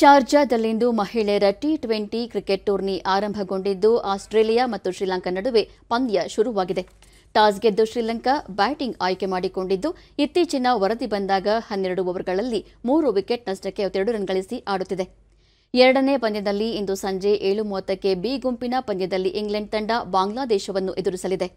ಶಾರ್ಜಾದಲ್ಲಿಂದು ಮಹಿಳೆಯರ T twenty cricket tourney ಆರಂಭಗೊಂಡಿದ್ದು Australia ಮತ್ತು ಶ್ರೀಲಂಕಾ ನಡುವೆ ಪಂದ್ಯ ಶುರುವಾಗಿದೆ ಟಾಸ್ ಗೆದ್ದು ಶ್ರೀಲಂಕಾ ಬ್ಯಾಟಿಂಗ್ ಆಯ್ಕೆ ಮಾಡಿಕೊಂಡಿದ್ದು ಇತ್ತೀಚಿನ ವರದಿ ಬಂದಾಗ ಹನ್ನೆರಡು ಓವರ್ಗಳಲ್ಲಿ ಮೂರು ವಿಕೆಟ್ ನಷ್ಟಕ್ಕೆ ಎರಡು ರನ್ ಗಳಿಸಿ ಆಡುತ್ತಿದೆ ಎರಡನೇ ಪಂದ್ಯದಲ್ಲಿ ಇಂದು ಸಂಜೆ ಏಳು ಮೂವತ್ತಕ್ಕೆ ಬಿ ಗುಂಪಿನ ಪಂದ್ಯದಲ್ಲಿ ಇಂಗ್ಲೆಂಡ್ ತಂಡ ಬಾಂಗ್ಲಾದೇಶವನ್ನು ಎದುರಿಸಲಿದೆ